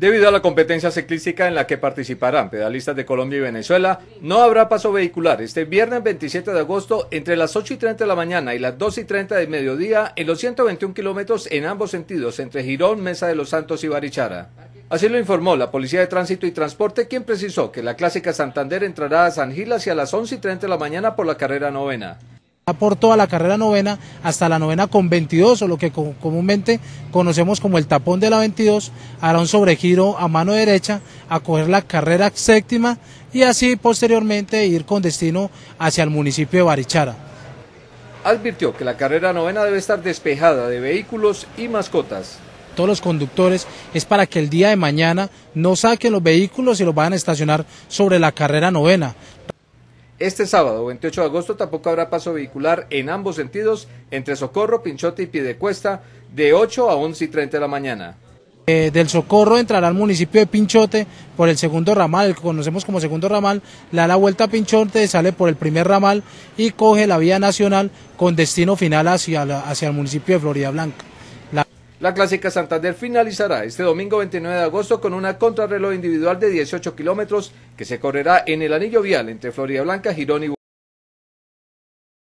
Debido a la competencia ciclística en la que participarán pedalistas de Colombia y Venezuela, no habrá paso vehicular este viernes 27 de agosto entre las 8 y 30 de la mañana y las 2 y 30 de mediodía en los 121 kilómetros en ambos sentidos entre Girón, Mesa de los Santos y Barichara. Así lo informó la Policía de Tránsito y Transporte, quien precisó que la clásica Santander entrará a San Gil hacia las 11 y 30 de la mañana por la carrera novena por toda la carrera novena hasta la novena con 22 o lo que comúnmente conocemos como el tapón de la 22, hará un sobregiro a mano derecha a coger la carrera séptima y así posteriormente ir con destino hacia el municipio de Barichara. Advirtió que la carrera novena debe estar despejada de vehículos y mascotas todos los conductores es para que el día de mañana no saquen los vehículos y los vayan a estacionar sobre la carrera novena. Este sábado, 28 de agosto, tampoco habrá paso vehicular en ambos sentidos entre Socorro, Pinchote y Piedecuesta de 8 a 11 y 30 de la mañana. Eh, del Socorro entrará al municipio de Pinchote por el segundo ramal, que conocemos como segundo ramal, da la vuelta a Pinchote, sale por el primer ramal y coge la vía nacional con destino final hacia, hacia el municipio de Florida Blanca. La Clásica Santander finalizará este domingo 29 de agosto con una contrarreloj individual de 18 kilómetros que se correrá en el anillo vial entre Florida Blanca, Girón y